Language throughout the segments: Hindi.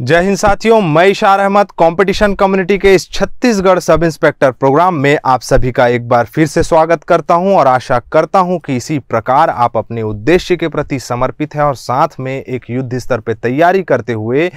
जय हिंद साथियों मैं इशार अहमद कंपटीशन कम्युनिटी के इस छत्तीसगढ़ सब इंस्पेक्टर प्रोग्राम में आप सभी का एक बार फिर से स्वागत करता हूं और आशा करता हूं कि इसी प्रकार आप अपने उद्देश्य के प्रति समर्पित हैं और साथ में एक युद्ध स्तर पर तैयारी करते हुए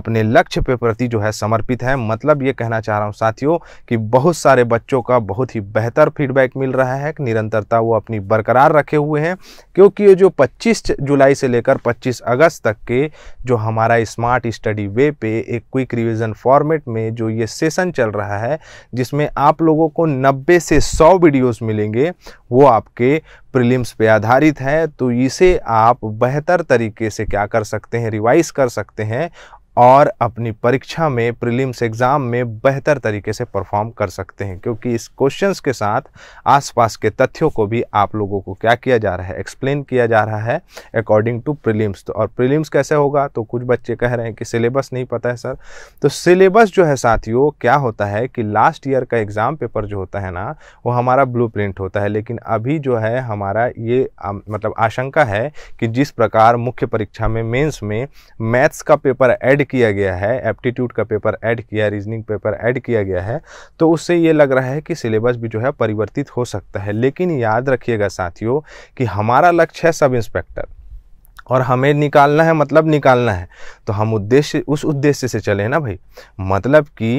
अपने लक्ष्य के प्रति जो है समर्पित है मतलब ये कहना चाह रहा हूँ साथियों कि बहुत सारे बच्चों का बहुत ही बेहतर फीडबैक मिल रहा है कि निरंतरता वो अपनी बरकरार रखे हुए हैं क्योंकि ये जो पच्चीस जुलाई से लेकर पच्चीस अगस्त तक के जो हमारा स्मार्ट स्टडी वे पे एक क्विक रिवीजन फॉर्मेट में जो ये सेशन चल रहा है जिसमें आप लोगों को 90 से 100 वीडियोस मिलेंगे वो आपके प्रीलिम्स पे आधारित है तो इसे आप बेहतर तरीके से क्या कर सकते हैं रिवाइज कर सकते हैं और अपनी परीक्षा में प्रीलिम्स एग्ज़ाम में बेहतर तरीके से परफॉर्म कर सकते हैं क्योंकि इस क्वेश्चंस के साथ आसपास के तथ्यों को भी आप लोगों को क्या किया जा रहा है एक्सप्लेन किया जा रहा है अकॉर्डिंग टू प्रीलिम्स तो और प्रीलिम्स कैसे होगा तो कुछ बच्चे कह रहे हैं कि सिलेबस नहीं पता है सर तो सिलेबस जो है साथियों क्या होता है कि लास्ट ईयर का एग्ज़ाम पेपर जो होता है ना वो हमारा ब्लू होता है लेकिन अभी जो है हमारा ये आ, मतलब आशंका है कि जिस प्रकार मुख्य परीक्षा में मेन्स में मैथ्स का पेपर एड ऐड किया गया है एप्टीट्यूड का पेपर ऐड किया रीजनिंग पेपर ऐड किया गया है तो उससे ये लग रहा है कि सिलेबस भी जो है परिवर्तित हो सकता है लेकिन याद रखिएगा साथियों कि हमारा लक्ष्य है सब इंस्पेक्टर और हमें निकालना है मतलब निकालना है तो हम उद्देश्य उस उद्देश्य से चले ना भाई मतलब कि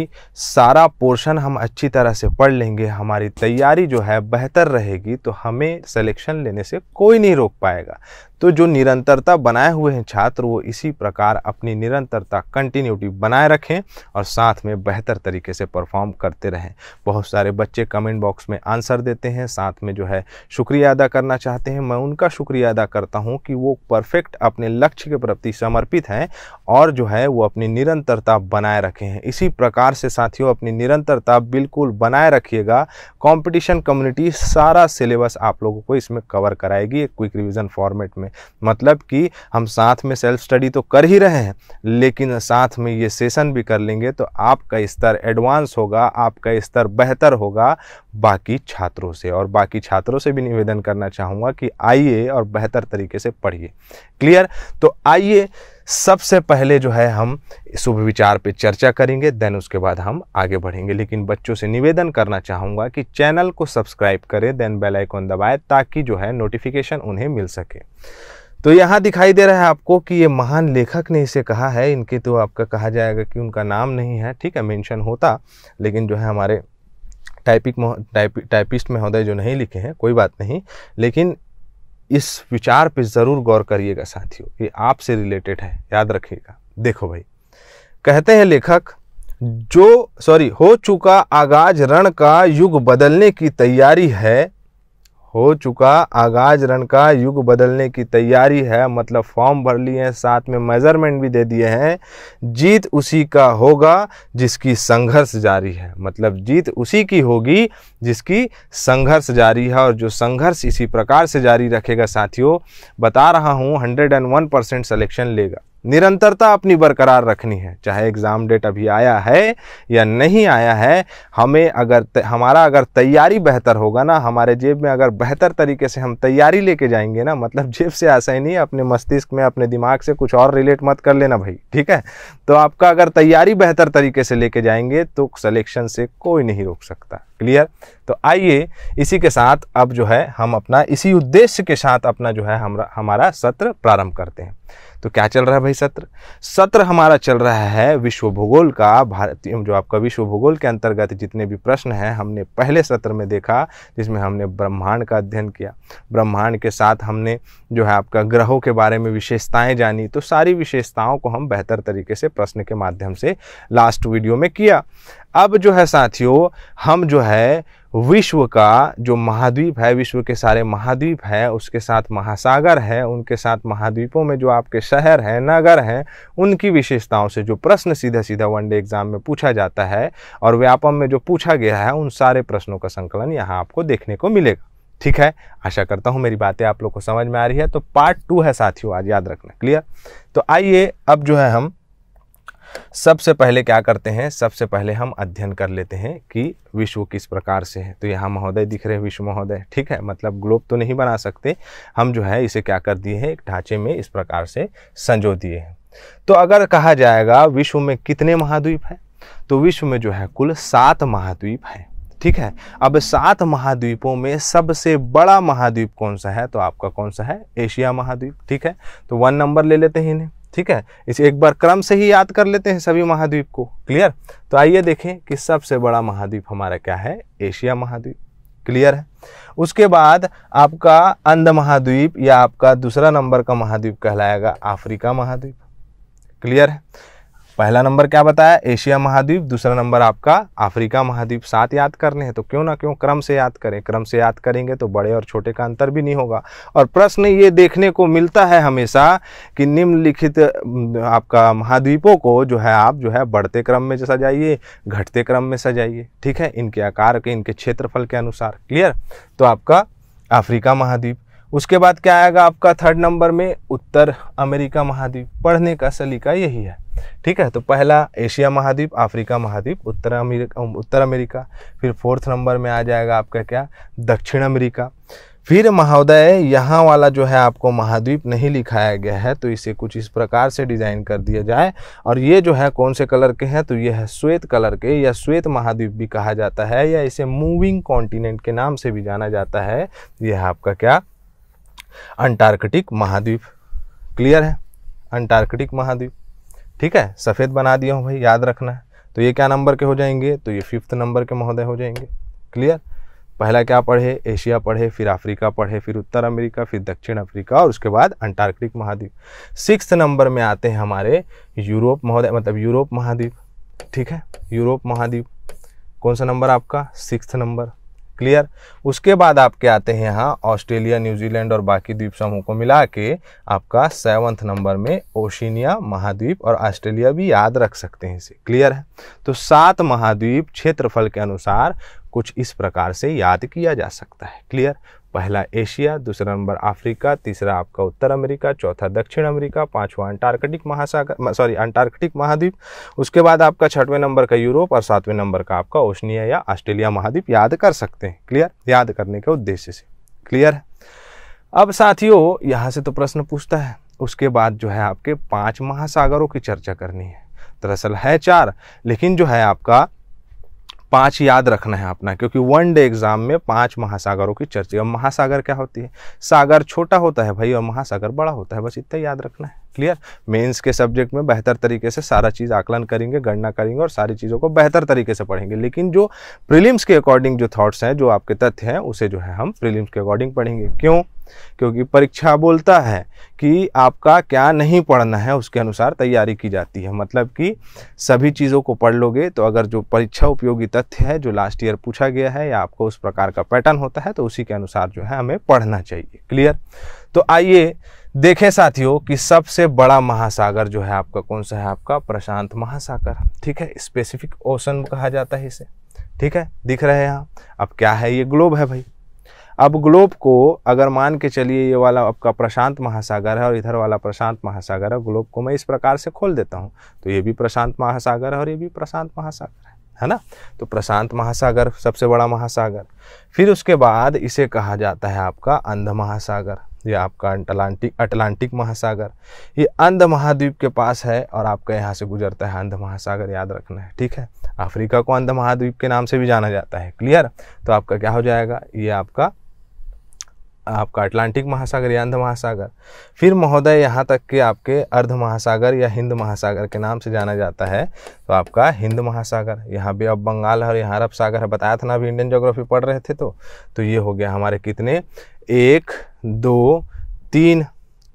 सारा पोर्शन हम अच्छी तरह से पढ़ लेंगे हमारी तैयारी जो है बेहतर रहेगी तो हमें सिलेक्शन लेने से कोई नहीं रोक पाएगा तो जो निरंतरता बनाए हुए हैं छात्र वो इसी प्रकार अपनी निरंतरता कंटिन्यूटी बनाए रखें और साथ में बेहतर तरीके से परफॉर्म करते रहें बहुत सारे बच्चे कमेंट बॉक्स में आंसर देते हैं साथ में जो है शुक्रिया अदा करना चाहते हैं मैं उनका शुक्रिया अदा करता हूँ कि वो परफेक्ट अपने लक्ष्य के प्रति समर्पित हैं और जो है वो अपनी निरंतरता बनाए रखे हैं इसी प्रकार से साथियों अपनी निरंतरता बिल्कुल बनाए रखिएगा कंपटीशन कम्युनिटी सारा सिलेबस आप लोगों को इसमें कवर कराएगी एक क्विक रिवीजन फॉर्मेट में मतलब कि हम साथ में सेल्फ स्टडी तो कर ही रहे हैं लेकिन साथ में ये सेशन भी कर लेंगे तो आपका स्तर एडवांस होगा आपका स्तर बेहतर होगा बाकी छात्रों से और बाकी छात्रों से भी निवेदन करना चाहूँगा कि आइए और बेहतर तरीके से पढ़िए क्लियर तो आइए सबसे पहले जो है हम शुभ विचार पे चर्चा करेंगे देन उसके बाद हम आगे बढ़ेंगे लेकिन बच्चों से निवेदन करना चाहूँगा कि चैनल को सब्सक्राइब करें देन बेल आइकॉन ताकि जो है नोटिफिकेशन उन्हें मिल सके तो यहाँ दिखाई दे रहा है आपको कि ये महान लेखक ने इसे कहा है इनके तो आपका कहा जाएगा कि उनका नाम नहीं है ठीक है मेंशन होता लेकिन जो है हमारे टाइपिक टाइप टाइपिस्ट महोदय जो नहीं लिखे हैं कोई बात नहीं लेकिन इस विचार पे ज़रूर गौर करिएगा साथियों कि आपसे रिलेटेड है याद रखिएगा देखो भाई कहते हैं लेखक जो सॉरी हो चुका आगाज रण का युग बदलने की तैयारी है हो चुका आगाज रन का युग बदलने की तैयारी है मतलब फॉर्म भर लिए हैं साथ में मेजरमेंट भी दे दिए हैं जीत उसी का होगा जिसकी संघर्ष जारी है मतलब जीत उसी की होगी जिसकी संघर्ष जारी है और जो संघर्ष इसी प्रकार से जारी रखेगा साथियों बता रहा हूँ hundred and one percent selection लेगा निरंतरता अपनी बरकरार रखनी है चाहे एग्ज़ाम डेट अभी आया है या नहीं आया है हमें अगर हमारा अगर तैयारी बेहतर होगा ना हमारे जेब में अगर बेहतर तरीके से हम तैयारी लेके जाएंगे ना मतलब जेब से आशा ही नहीं अपने मस्तिष्क में अपने दिमाग से कुछ और रिलेट मत कर लेना भाई ठीक है तो आपका अगर तैयारी बेहतर तरीके से लेके जाएंगे तो सलेक्शन से कोई नहीं रोक सकता क्लियर तो आइए इसी के साथ अब जो है हम अपना इसी उद्देश्य के साथ अपना जो है हम हमारा सत्र प्रारंभ करते हैं तो क्या चल रहा है भाई सत्र सत्र हमारा चल रहा है विश्व भूगोल का भारतीय जो आपका विश्व भूगोल के अंतर्गत जितने भी प्रश्न हैं हमने पहले सत्र में देखा जिसमें हमने ब्रह्मांड का अध्ययन किया ब्रह्मांड के साथ हमने जो है आपका ग्रहों के बारे में विशेषताएं जानी तो सारी विशेषताओं को हम बेहतर तरीके से प्रश्न के माध्यम से लास्ट वीडियो में किया अब जो है साथियों हम जो है विश्व का जो महाद्वीप है विश्व के सारे महाद्वीप हैं उसके साथ महासागर है उनके साथ महाद्वीपों में जो आपके शहर हैं नगर हैं उनकी विशेषताओं से जो प्रश्न सीधा सीधा वनडे एग्जाम में पूछा जाता है और व्यापम में जो पूछा गया है उन सारे प्रश्नों का संकलन यहाँ आपको देखने को मिलेगा ठीक है आशा करता हूँ मेरी बातें आप लोग को समझ में आ रही है तो पार्ट टू है साथियों आज याद रखना क्लियर तो आइए अब जो है हम सबसे पहले क्या करते हैं सबसे पहले हम अध्ययन कर लेते हैं कि विश्व किस प्रकार से है तो यहाँ महोदय दिख रहे हैं विश्व महोदय ठीक है मतलब ग्लोब तो नहीं बना सकते हम जो है इसे क्या कर दिए हैं एक ढांचे में इस प्रकार से संजो दिए हैं तो अगर कहा जाएगा विश्व में कितने महाद्वीप हैं तो विश्व में जो है कुल सात महाद्वीप हैं ठीक है अब सात महाद्वीपों में सबसे बड़ा महाद्वीप कौन सा है तो आपका कौन सा है एशिया महाद्वीप ठीक है तो वन नंबर ले लेते हैं इन्हें ठीक है इसे एक बार क्रम से ही याद कर लेते हैं सभी महाद्वीप को क्लियर तो आइए देखें कि सबसे बड़ा महाद्वीप हमारा क्या है एशिया महाद्वीप क्लियर है उसके बाद आपका अंध महाद्वीप या आपका दूसरा नंबर का महाद्वीप कहलाएगा अफ्रीका महाद्वीप क्लियर है पहला नंबर क्या बताया एशिया महाद्वीप दूसरा नंबर आपका अफ्रीका महाद्वीप सात याद करने हैं तो क्यों ना क्यों क्रम से याद करें क्रम से याद करेंगे तो बड़े और छोटे का अंतर भी नहीं होगा और प्रश्न ये देखने को मिलता है हमेशा कि निम्नलिखित आपका महाद्वीपों को जो है आप जो है बढ़ते क्रम में सजाइए घटते क्रम में सजाइए ठीक है इनके आकार के इनके क्षेत्रफल के अनुसार क्लियर तो आपका अफ्रीका महाद्वीप उसके बाद क्या आएगा आपका थर्ड नंबर में उत्तर अमेरिका महाद्वीप पढ़ने का सलीका यही है ठीक है तो पहला एशिया महाद्वीप अफ्रीका महाद्वीप उत्तर अमेरिका उत्तर अमेरिका फिर फोर्थ नंबर में आ जाएगा आपका क्या दक्षिण अमेरिका फिर महोदय यहाँ वाला जो है आपको महाद्वीप नहीं लिखाया गया है तो इसे कुछ इस प्रकार से डिज़ाइन कर दिया जाए और ये जो है कौन से कलर के हैं तो ये है श्वेत कलर के या श्वेत महाद्वीप भी कहा जाता है या इसे मूविंग कॉन्टिनेंट के नाम से भी जाना जाता है यह है आपका क्या अंटार्कटिक महाद्वीप क्लियर है अंटार्कटिक महाद्वीप ठीक है सफ़ेद बना दिया हूँ भाई याद रखना है तो ये क्या नंबर के हो जाएंगे तो ये फिफ्थ नंबर के महोदय हो जाएंगे क्लियर पहला क्या पढ़े एशिया पढ़े फिर अफ्रीका पढ़े फिर उत्तर अमेरिका फिर दक्षिण अफ्रीका और उसके बाद अंटार्कटिक महाद्वीप सिक्स नंबर में आते हैं हमारे यूरोप महोदय मतलब यूरोप महाद्वीप ठीक है यूरोप महाद्वीप कौन सा नंबर आपका सिक्स नंबर क्लियर उसके बाद आपके आते हैं यहाँ ऑस्ट्रेलिया न्यूजीलैंड और बाकी द्वीप समूह को मिला के आपका सेवन्थ नंबर में ओशिनिया महाद्वीप और ऑस्ट्रेलिया भी याद रख सकते हैं इसे क्लियर है तो सात महाद्वीप क्षेत्रफल के अनुसार कुछ इस प्रकार से याद किया जा सकता है क्लियर पहला एशिया दूसरा नंबर अफ्रीका तीसरा आपका उत्तर अमेरिका चौथा दक्षिण अमेरिका पांचवा अंटार्कटिक महासागर सॉरी अंटार्कटिक महाद्वीप उसके बाद आपका छठवें नंबर का यूरोप और सातवें नंबर का आपका ओशनिया या ऑस्ट्रेलिया महाद्वीप याद कर सकते हैं क्लियर याद करने के उद्देश्य से क्लियर है अब साथियों यहाँ से तो प्रश्न पूछता है उसके बाद जो है आपके पाँच महासागरों की चर्चा करनी है दरअसल है चार लेकिन जो है आपका पाँच याद रखना है अपना क्योंकि वन डे एग्ज़ाम में पाँच महासागरों की चर्चा अब महासागर क्या होती है सागर छोटा होता है भाई और महासागर बड़ा होता है बस इतना याद रखना है क्लियर मेंस के सब्जेक्ट में बेहतर तरीके से सारा चीज़ आकलन करेंगे गणना करेंगे और सारी चीज़ों को बेहतर तरीके से पढ़ेंगे लेकिन जो प्रीलिम्स के अकॉर्डिंग जो थॉट्स हैं जो आपके तथ्य हैं उसे जो है हम प्रीलिम्स के अकॉर्डिंग पढ़ेंगे क्यों क्योंकि परीक्षा बोलता है कि आपका क्या नहीं पढ़ना है उसके अनुसार तैयारी की जाती है मतलब कि सभी चीज़ों को पढ़ लोगे तो अगर जो परीक्षा उपयोगी तथ्य है जो लास्ट ईयर पूछा गया है या आपको उस प्रकार का पैटर्न होता है तो उसी के अनुसार जो है हमें पढ़ना चाहिए क्लियर तो आइए देखें साथियों कि सबसे बड़ा महासागर जो है आपका कौन सा है आपका प्रशांत महासागर ठीक है स्पेसिफिक ओशन कहा जाता है इसे ठीक है दिख रहे हैं अब क्या है ये ग्लोब है भाई अब ग्लोब को अगर मान के चलिए ये वाला आपका प्रशांत महासागर है और इधर वाला प्रशांत महासागर है ग्लोब को मैं इस प्रकार से खोल देता हूँ तो ये भी प्रशांत महासागर है और ये भी प्रशांत महासागर है है ना तो प्रशांत महासागर सबसे बड़ा महासागर फिर उसके बाद इसे कहा जाता है आपका अंध महासागर ये आपका अटलांटिक अटलांटिक महासागर ये अंध महाद्वीप के पास है और आपका यहाँ से गुजरता है अंध महासागर याद रखना है ठीक है अफ्रीका को अंध महाद्वीप के नाम से भी जाना जाता है क्लियर तो आपका क्या हो जाएगा ये आपका आपका अटलांटिक महासागर या अंध महासागर फिर महोदय यहाँ तक कि आपके अर्ध महासागर या हिंद महासागर के नाम से जाना जाता है तो आपका हिंद महासागर यहाँ भी अब बंगाल है और यहाँ अरब सागर है बताया था ना अभी इंडियन जोग्राफी पढ़ रहे थे तो तो ये हो गया हमारे कितने एक दो तीन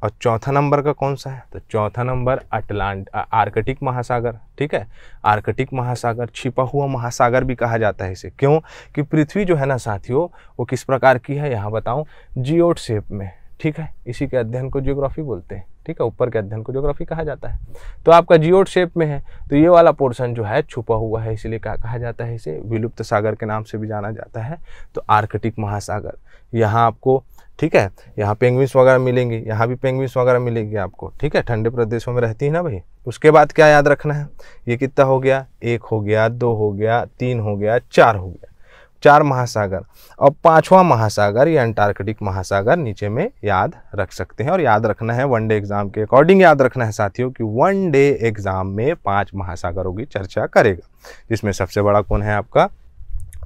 और चौथा नंबर का कौन सा है तो चौथा नंबर अटलांट आर्कटिक महासागर ठीक है आर्कटिक महासागर छिपा हुआ महासागर भी कहा जाता है इसे क्यों कि पृथ्वी जो है ना साथियों वो किस प्रकार की है यहाँ बताऊँ जियोट शेप में ठीक है इसी के अध्ययन को जियोग्राफी बोलते हैं ठीक है ऊपर के अध्ययन को ज्योग्राफी कहा जाता है तो आपका जियोड शेप में है तो ये वाला पोर्शन जो है छुपा हुआ है इसीलिए क्या कहा जाता है इसे विलुप्त सागर के नाम से भी जाना जाता है तो आर्कटिक महासागर यहाँ आपको ठीक है यहाँ पेंगविंस वगैरह मिलेंगी यहाँ भी पेंगुइन्स वगैरह मिलेंगी आपको ठीक है ठंडे प्रदेशों में रहती है ना भाई उसके बाद क्या याद रखना है ये कितना हो गया एक हो गया दो हो गया तीन हो गया चार हो गया चार महासागर और पांचवा महासागर या अंटार्कटिक महासागर नीचे में याद रख सकते हैं और याद रखना है वन डे एग्जाम के अकॉर्डिंग याद रखना है साथियों कि वन डे एग्जाम में पांच महासागरों की चर्चा करेगा जिसमें सबसे बड़ा कौन है आपका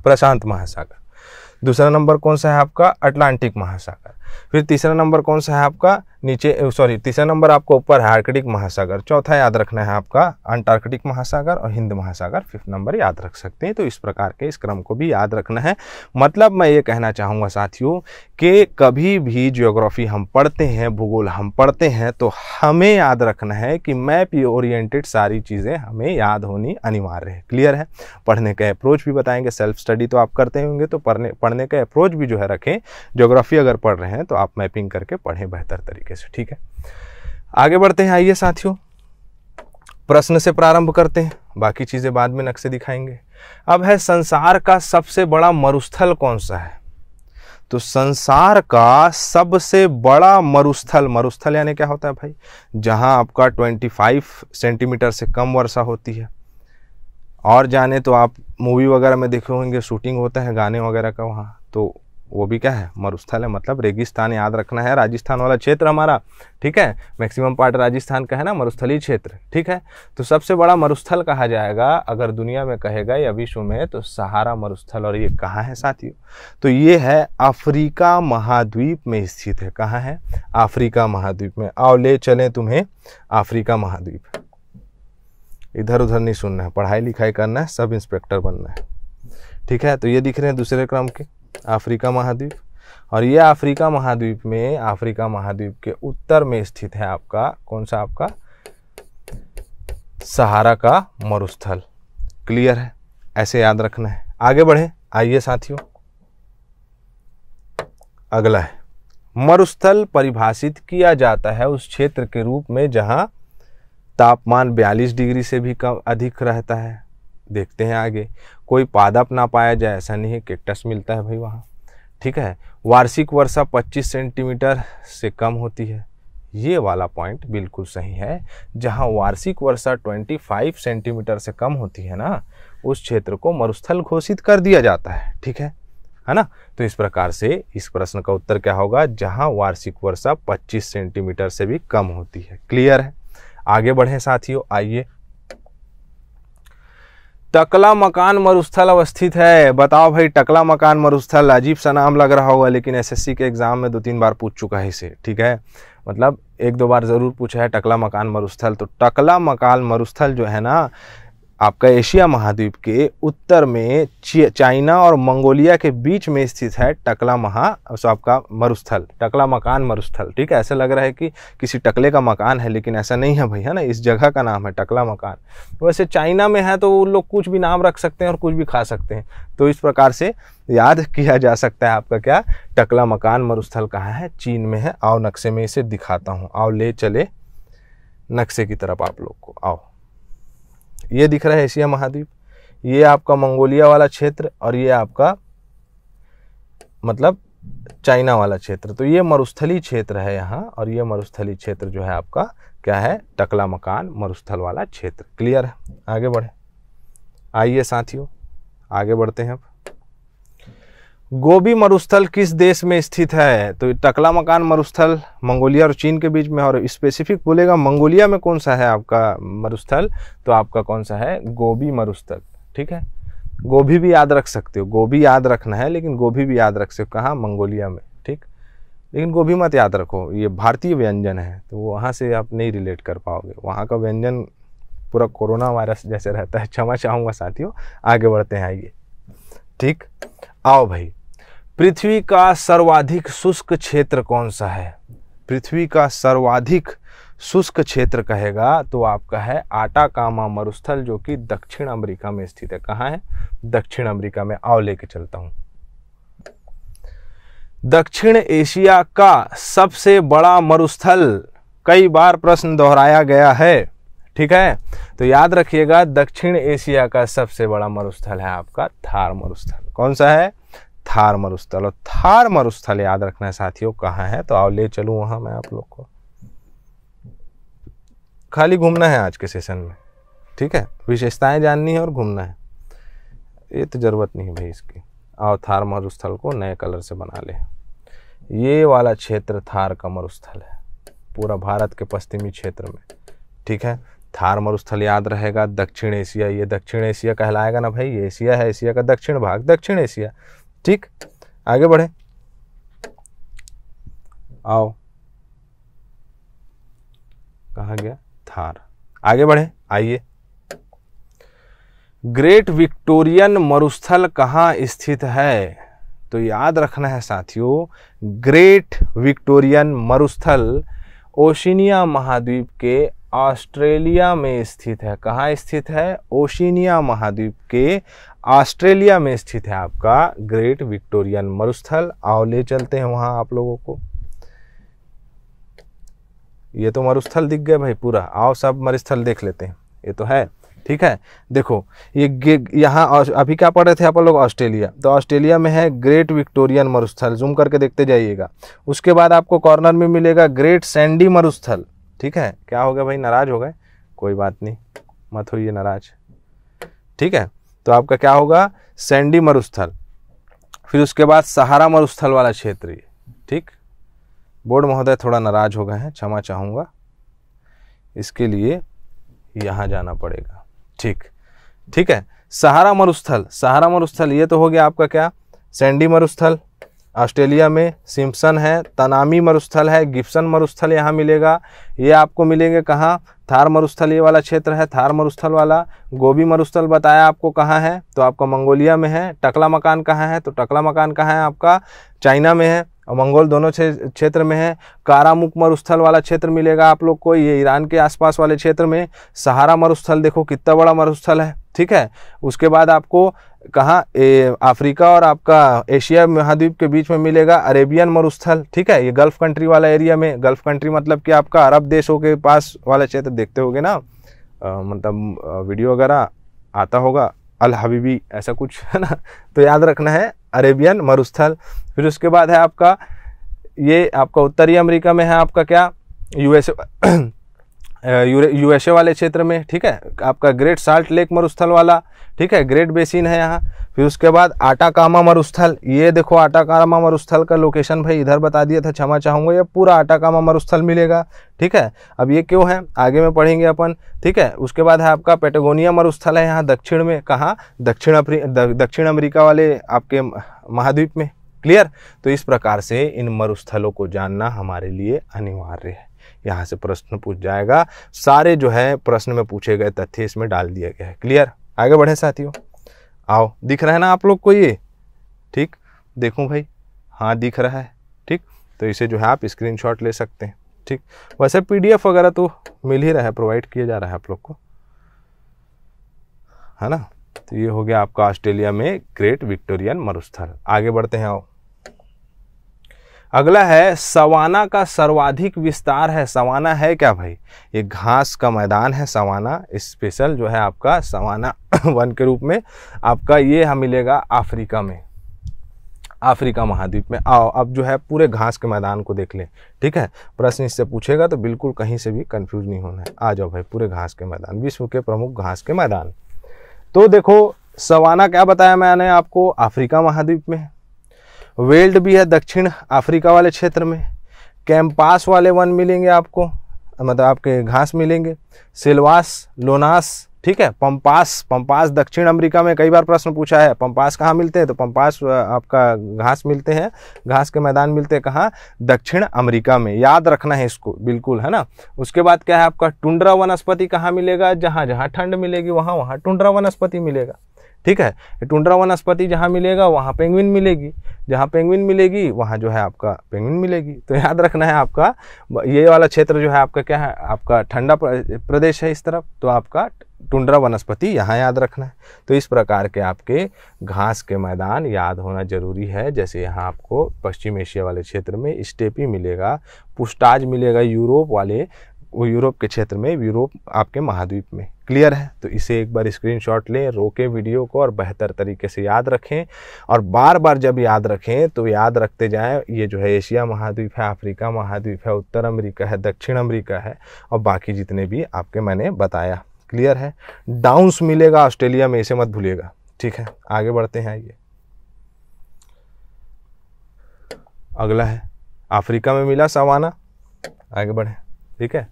प्रशांत महासागर दूसरा नंबर कौन सा है आपका अटलांटिक महासागर फिर तीसरा नंबर कौन सा है आपका नीचे सॉरी तीसरा नंबर आपका ऊपर है आर्कटिक महासागर चौथा याद रखना है आपका अंटार्कटिक महासागर और हिंद महासागर फिफ्थ नंबर याद रख सकते हैं तो इस प्रकार के इस क्रम को भी याद रखना है मतलब मैं ये कहना चाहूँगा साथियों कि कभी भी जियोग्राफी हम पढ़ते हैं भूगोल हम पढ़ते हैं तो हमें याद रखना है कि मैप ओरिएंटेड सारी चीज़ें हमें याद होनी अनिवार्य है क्लियर है पढ़ने का अप्रोच भी बताएंगे सेल्फ स्टडी तो आप करते होंगे तो पढ़ने पढ़ने का अप्रोच भी जो है रखें जोग्राफी अगर पढ़ रहे हैं हैं तो आप मैपिंग करके पढ़ें बेहतर तरीके से ठीक है आगे बढ़ते हैं आइए साथियों प्रश्न से प्रारंभ करते हैं बाकी चीज़ें बाद में नक्शे दिखाएंगे अब है संसार का सबसे बड़ा मरुस्थल कौन सा है तो संसार का सबसे बड़ा मरुस्थल मरुस्थल यानी क्या होता है भाई जहां आपका 25 सेंटीमीटर से कम वर्षा होती है और जाने तो आप मूवी वगैरह में देखे होंगे शूटिंग होता है गाने वगैरह का वहां तो वो भी क्या है मरुस्थल है मतलब रेगिस्तान याद रखना है राजस्थान वाला क्षेत्र हमारा ठीक है मैक्सिमम पार्ट राजस्थान का है ना मरुस्थली क्षेत्र ठीक है तो सबसे बड़ा मरुस्थल कहा जाएगा अगर दुनिया में कहेगा या विश्व में तो सहारा मरुस्थल और ये कहाँ है साथियों तो ये है अफ्रीका महाद्वीप में स्थित है कहाँ है अफ्रीका महाद्वीप में आओ ले चलें तुम्हें अफ्रीका महाद्वीप इधर उधर नहीं सुनना है पढ़ाई लिखाई करना है सब इंस्पेक्टर बनना है ठीक है तो ये दिख रहे हैं दूसरे क्रम के अफ्रीका महाद्वीप और ये अफ्रीका महाद्वीप में अफ्रीका महाद्वीप के उत्तर में स्थित है आपका कौन सा आपका सहारा का मरुस्थल क्लियर है ऐसे याद रखना है आगे बढ़े आइए साथियों अगला है मरुस्थल परिभाषित किया जाता है उस क्षेत्र के रूप में जहां तापमान 42 डिग्री से भी कम अधिक रहता है देखते हैं आगे कोई पादप ना पाया जाए ऐसा नहीं है केक्टस मिलता है भाई वहाँ ठीक है वार्षिक वर्षा 25 सेंटीमीटर से कम होती है ये वाला पॉइंट बिल्कुल सही है जहाँ वार्षिक वर्षा 25 सेंटीमीटर से कम होती है ना उस क्षेत्र को मरुस्थल घोषित कर दिया जाता है ठीक है है ना तो इस प्रकार से इस प्रश्न का उत्तर क्या होगा जहाँ वार्षिक वर्षा 25 सेंटीमीटर से भी कम होती है क्लियर है आगे बढ़ें साथियों आइए टकला मकान मरुस्थल अवस्थित है बताओ भाई टकला मकान मरुस्थल अजीब सा नाम लग रहा होगा लेकिन एसएससी के एग्ज़ाम में दो तीन बार पूछ चुका है इसे ठीक है मतलब एक दो बार ज़रूर पूछा है टकला मकान मरुस्थल तो टकला मकान मरुस्थल जो है ना आपका एशिया महाद्वीप के उत्तर में चाइना और मंगोलिया के बीच में स्थित है टकला महा आपका मरुस्थल टकला मकान मरुस्थल ठीक है ऐसा लग रहा है कि किसी टकले का मकान है लेकिन ऐसा नहीं है भैया ना इस जगह का नाम है टकला मकान वैसे चाइना में है तो वो लोग कुछ भी नाम रख सकते हैं और कुछ भी खा सकते हैं तो इस प्रकार से याद किया जा सकता है आपका क्या टकला मकान मरुस्थल कहाँ है चीन में है आओ नक्शे में इसे दिखाता हूँ आओ ले चले नक्शे की तरफ आप लोग को आओ ये दिख रहा है एशिया महाद्वीप ये आपका मंगोलिया वाला क्षेत्र और ये आपका मतलब चाइना वाला क्षेत्र तो ये मरुस्थली क्षेत्र है यहाँ और ये मरुस्थली क्षेत्र जो है आपका क्या है टकला मकान मरुस्थल वाला क्षेत्र क्लियर है आगे बढ़े आइए साथियों आगे बढ़ते हैं अब गोभी मरुस्थल किस देश में स्थित है तो टकला मकान मरुस्थल मंगोलिया और चीन के बीच में और स्पेसिफिक बोलेगा मंगोलिया में कौन सा है आपका मरुस्थल तो आपका कौन सा है गोभी मरुस्थल ठीक है गोभी भी याद रख सकते हो गोभी याद रखना है लेकिन गोभी भी याद रख सकते हो कहाँ मंगोलिया में ठीक लेकिन गोभी मत याद रखो ये भारतीय व्यंजन है तो वहाँ से आप नहीं रिलेट कर पाओगे वहाँ का व्यंजन पूरा कोरोना वायरस जैसे रहता है क्षमा चाहूँगा साथियों आगे बढ़ते हैं आइए ठीक आओ भाई पृथ्वी का सर्वाधिक शुष्क क्षेत्र कौन सा है पृथ्वी का सर्वाधिक शुष्क क्षेत्र कहेगा तो आपका है आटा कामा मरुस्थल जो कि दक्षिण अमेरिका में स्थित है कहाँ है दक्षिण अमेरिका में आओ लेके चलता हूँ दक्षिण एशिया का सबसे बड़ा मरुस्थल कई बार प्रश्न दोहराया गया है ठीक है तो याद रखिएगा दक्षिण एशिया का सबसे बड़ा मरुस्थल है आपका थार मरुस्थल कौन सा है थार मरुस्थल और थार मरुस्थल याद रखना है साथियों कहाँ है तो आओ ले चलूँ वहाँ मैं आप लोग को खाली घूमना है आज के सेशन में ठीक है विशेषताएं जाननी है और घूमना है ये तो ज़रूरत नहीं है भाई इसकी आओ थार मरुस्थल को नए कलर से बना ले ये वाला क्षेत्र थार का मरुस्थल है पूरा भारत के पश्चिमी क्षेत्र में ठीक है थार मरुस्थल याद रहेगा दक्षिण एशिया ये दक्षिण एशिया कहलाएगा ना भाई ये एशिया है एशिया का दक्षिण भाग दक्षिण एशिया ठीक आगे बढ़े आओ कहा गया थार आगे बढ़े आइए ग्रेट विक्टोरियन मरुस्थल कहाँ स्थित है तो याद रखना है साथियों ग्रेट विक्टोरियन मरुस्थल ओशिनिया महाद्वीप के ऑस्ट्रेलिया में स्थित है कहाँ स्थित है ओशिनिया महाद्वीप के ऑस्ट्रेलिया में स्थित है आपका ग्रेट विक्टोरियन मरुस्थल आओ ले चलते हैं वहां आप लोगों को ये तो मरुस्थल दिख गया भाई पूरा आओ सब मरुस्थल देख लेते हैं ये तो है ठीक है देखो ये यहाँ अभी क्या पढ़ रहे थे आप लोग ऑस्ट्रेलिया तो ऑस्ट्रेलिया में है ग्रेट विक्टोरियन मरुस्थल जूम करके देखते जाइएगा उसके बाद आपको कॉर्नर में मिलेगा ग्रेट सैंडी मरुस्थल ठीक है क्या हो गया भाई नाराज़ हो गए कोई बात नहीं मत होइए नाराज ठीक है तो आपका क्या होगा सैंडी मरुस्थल फिर उसके बाद सहारा मरुस्थल वाला क्षेत्र ये ठीक बोर्ड महोदय थोड़ा नाराज हो गए हैं क्षमा चाहूँगा इसके लिए यहाँ जाना पड़ेगा ठीक ठीक है सहारा मरुस्थल सहारा मरुस्थल ये तो हो गया आपका क्या सैंडी मरुस्थल ऑस्ट्रेलिया में सिम्पसन है तनामी मरुस्थल है गिप्सन मरुस्थल यहाँ मिलेगा ये आपको मिलेंगे कहाँ थार मरुस्थल ये वाला क्षेत्र है थार मरुस्थल वाला गोभी मरुस्थल बताया आपको कहाँ है तो आपका मंगोलिया में है टकला मकान कहाँ है तो टकला मकान कहाँ है आपका चाइना में है और मंगोल दोनों क्षेत्र में है कारामुक मरुस्थल वाला क्षेत्र मिलेगा आप लोग को ये ईरान के आसपास वाले क्षेत्र में सहारा मरुस्थल देखो कितना बड़ा मरुस्थल है ठीक है उसके बाद आपको कहाँ अफ्रीका और आपका एशिया महाद्वीप के बीच में मिलेगा अरेबियन मरुस्थल ठीक है ये गल्फ कंट्री वाला एरिया में गल्फ कंट्री मतलब कि आपका अरब देशों के पास वाला क्षेत्र देखते होगे ना आ, मतलब वीडियो वगैरह आता होगा अल हबीबी ऐसा कुछ है ना तो याद रखना है अरेबियन मरुस्थल फिर उसके बाद है आपका ये आपका उत्तरी अमरीका में है आपका क्या यूएस यूएसए वाले क्षेत्र में ठीक है आपका ग्रेट साल्ट लेक मरुस्थल वाला ठीक है ग्रेट बेसिन है यहाँ फिर उसके बाद आटा कामा मरुस्थल ये देखो आटा कामा मरुस्थल का लोकेशन भाई इधर बता दिया था क्षमा चाहूँगा ये पूरा आटा कामा मरुस्थल मिलेगा ठीक है अब ये क्यों है आगे में पढ़ेंगे अपन ठीक है उसके बाद है आपका पेटेगोनिया मरुस्थल है यहाँ दक्षिण में कहाँ दक्षिण दक्षिण अमरीका वाले आपके महाद्वीप में क्लियर तो इस प्रकार से इन मरुस्थलों को जानना हमारे लिए अनिवार्य है यहाँ से प्रश्न पूछ जाएगा सारे जो है प्रश्न में पूछे गए तथ्य इसमें डाल दिया गया है क्लियर आगे बढ़े साथियों आओ दिख रहा है ना आप लोग को ये ठीक देखो भाई हाँ दिख रहा है ठीक तो इसे जो है आप स्क्रीन ले सकते हैं ठीक वैसे पी वगैरह तो मिल ही रहा है प्रोवाइड किया जा रहा है आप लोग को है ना तो ये हो गया आपका ऑस्ट्रेलिया में ग्रेट विक्टोरियन मरुस्थल आगे बढ़ते हैं आओ अगला है सवाना का सर्वाधिक विस्तार है सवाना है क्या भाई ये घास का मैदान है सवाना स्पेशल जो है आपका सवाना वन के रूप में आपका ये हम मिलेगा अफ्रीका में अफ्रीका महाद्वीप में आओ अब जो है पूरे घास के मैदान को देख लें ठीक है प्रश्न इससे पूछेगा तो बिल्कुल कहीं से भी कंफ्यूज नहीं होना है आ जाओ भाई पूरे घास के मैदान विश्व के प्रमुख घास के मैदान तो देखो सवाना क्या बताया मैंने आपको अफ्रीका महाद्वीप में वेल्ड भी है दक्षिण अफ्रीका वाले क्षेत्र में कैम्पास वाले वन मिलेंगे आपको मतलब आपके घास मिलेंगे सिलवास लोनास ठीक है पंपास पंपास दक्षिण अमेरिका में कई बार प्रश्न पूछा है पंपास कहाँ मिलते हैं तो पंपास आपका घास मिलते हैं घास के मैदान मिलते हैं कहाँ दक्षिण अमेरिका में याद रखना है इसको बिल्कुल है ना उसके बाद क्या है आपका टुंड्रा वनस्पति कहाँ मिलेगा जहाँ जहाँ ठंड मिलेगी वहाँ वहाँ टुंड्रा वनस्पति मिलेगा ठीक है टुंड्रा वनस्पति जहाँ मिलेगा वहाँ पेंगुइन मिलेगी जहाँ पेंगुइन मिलेगी वहाँ जो है आपका पेंगुइन मिलेगी तो याद रखना है आपका ये वाला क्षेत्र जो है आपका क्या है आपका ठंडा प्रदेश है इस तरफ तो आपका टुंड्रा वनस्पति यहाँ याद रखना है तो इस प्रकार के आपके घास के मैदान याद होना जरूरी है जैसे यहाँ आपको पश्चिम एशिया वाले क्षेत्र में स्टेपी मिलेगा पुस्टाज मिलेगा यूरोप वाले यूरोप के क्षेत्र में यूरोप आपके महाद्वीप में क्लियर है तो इसे एक बार स्क्रीनशॉट लें रोके वीडियो को और बेहतर तरीके से याद रखें और बार बार जब याद रखें तो याद रखते जाएं ये जो है एशिया महाद्वीप है अफ्रीका महाद्वीप है उत्तर अमेरिका है दक्षिण अमेरिका है और बाकी जितने भी आपके मैंने बताया क्लियर है डाउंस मिलेगा ऑस्ट्रेलिया में इसे मत भूलिएगा ठीक है आगे बढ़ते हैं ये अगला है अफ्रीका में मिला सवाना आगे बढ़े ठीक है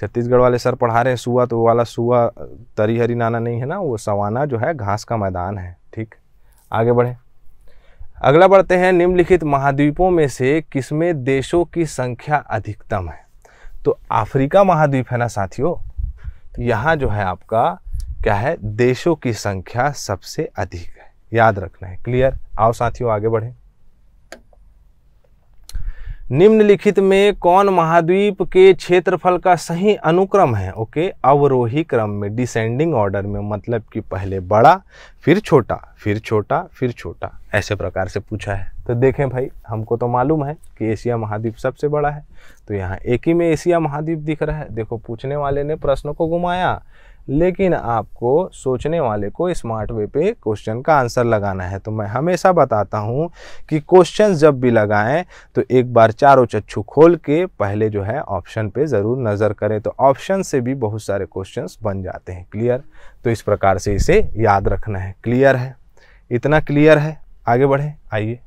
छत्तीसगढ़ वाले सर पढ़ा रहे हैं सुआ तो वो वाला सुआ तरी हरी नाना नहीं है ना वो सवाना जो है घास का मैदान है ठीक आगे बढ़े अगला बढ़ते हैं निम्नलिखित महाद्वीपों में से किसमें देशों की संख्या अधिकतम है तो अफ्रीका महाद्वीप है ना साथियों तो यहाँ जो है आपका क्या है देशों की संख्या सबसे अधिक है याद रखना है क्लियर आओ साथियों आगे बढ़ें निम्नलिखित में कौन महाद्वीप के क्षेत्रफल का सही अनुक्रम है ओके अवरोही क्रम में डिसेंडिंग ऑर्डर में मतलब कि पहले बड़ा फिर छोटा फिर छोटा फिर छोटा ऐसे प्रकार से पूछा है तो देखें भाई हमको तो मालूम है कि एशिया महाद्वीप सबसे बड़ा है तो यहाँ एक ही में एशिया महाद्वीप दिख रहा है देखो पूछने वाले ने प्रश्नों को घुमाया लेकिन आपको सोचने वाले को स्मार्ट वे पे क्वेश्चन का आंसर लगाना है तो मैं हमेशा बताता हूँ कि क्वेश्चन जब भी लगाएं तो एक बार चारों चच्छू खोल के पहले जो है ऑप्शन पे ज़रूर नज़र करें तो ऑप्शन से भी बहुत सारे क्वेश्चन बन जाते हैं क्लियर तो इस प्रकार से इसे याद रखना है क्लियर है इतना क्लियर है आगे बढ़े आइए